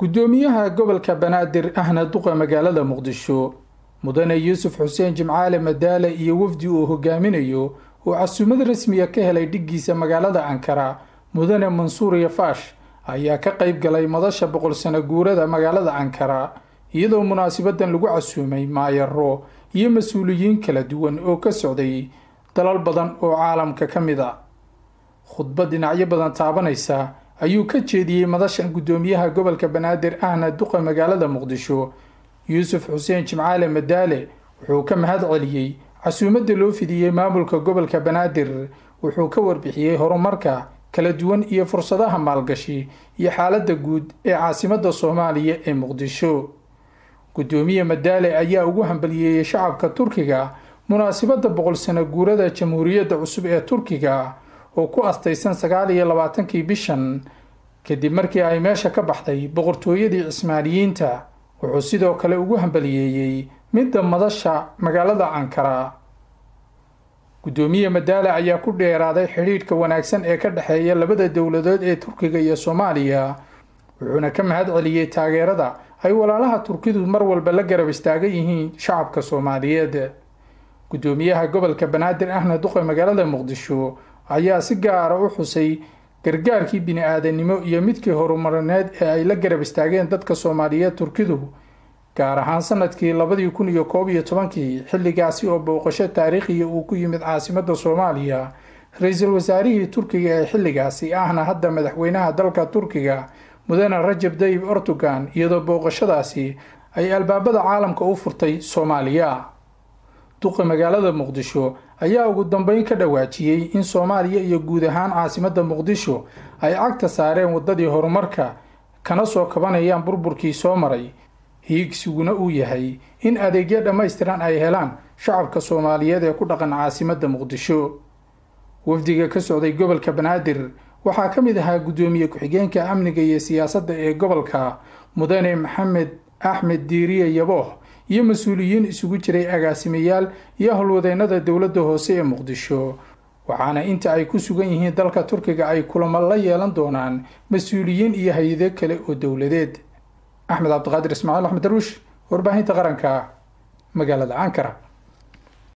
guddoomiyaha gobolka banaadir ahna duqa magaalada muqdisho mudane yuusuf xuseen jimcaale madaale iyo wafdi uu hogaaminayo oo casuumad rasmiya ka helay dhiggiisa magaalada ankara mudane mansuur yafaash ayaa ka qayb galay madasha boqol sano guurada magaalada ankara iyadoo munaasibadan lagu casuumay maayaro iyo mas-uuliyiin kala duwan oo ka socday dalal badan oo caalamka ka mid a ah. khudbad dhinacyo badan taabanaysa ayuu ka jeediyey madasha guddoomiyaha gobolka banaadir ahna duqa magaalada muqdisho yuusuf xuseen jimcaale madaale wuxuu ka mahad celiyey casuumadda loo fidiyey maamulka gobolka banaadir wuxuu ka warbixiyey horumarka kala duwan iyo fursadaha maalgashi iyo xaaladda guud ee caasimadda soomaaliya ee muqdisho guddoomiye madaale ayaa ugu hambaliyeeyey shacabka turkiga munaasibadda boqol sano guurada jamhuuriyadda cusub ee turkiga oo ku astaysan sagaal iyo labaatankii bishan kadib markii ay meesha ka baxday boqortooyadii cismaaliyiinta wuxuu sidoo kale ugu hambaliyeeyey midda madasha magaalada ankara guddoomiye madaala ayaa ku dheeraaday xidhiidhka wanaagsan ee ka dhexeeya labada dowladood ee turkiga iyo soomaaliya wuxuuna ka mahad celiyey taageerada ay walaalaha turkidu mar walba la garab istaagan yihiin shacabka soomaaliyeed guddoomiyaha gobolka banaadir ahna duqe magaalada muqdisho ayaa si gaara u xusay gargaarkii bini aadanimo iyo midkii horumarneed ee ay la garab istaageen dadka soomaaliyeed turkidu gaar ahaan sanadkii labadii kun iyo koob iyo tobankii xilligaasi oo booqasho taariikhiya uu ku yimid caasimadda soomaaliya ra-iisul wasaarihii turkiga ee xilligaasi ahna hadda madaxweynaha dalka turkiga mudane rajab dayib erdogan iyadoo booqashadaasi ay albaabada caalamka u furtay soomaaliya duqa magaalada muqdisho ayaa ugu dambeyn ka dhawaajiyey in soomaaliya iyo guud ahaan caasimadda muqdisho ay cagta saareen waddadii horumarka kana soo kabanayaan burburkii soo maray hiigsiguna uu yahay in adeegyo dhammaystiran ay helaan shacabka soomaaliyeed ee ku dhaqan caasimadda muqdisho wafdiga ka socday gobolka banaadir waxaa ka mid ahaa guddoomiye ku-xigeenka amniga iyo siyaasadda ee gobolka mudane maxamed axmed diiriye yabooh iyo mas-uuliyiin isugu jiray agaasimayaal iyo howlwadeennada dowladda hoose ee muqdisho waxaana inta ay ku sugan yihiin dalka turkiga ay kulamo la yeelan doonaan mas-uuliyiin iyo hay-ado kale oo dowladeed axmed cabdiqaadir ismaaciil axmed darwiish warbaahinta qaranka magaalada ankara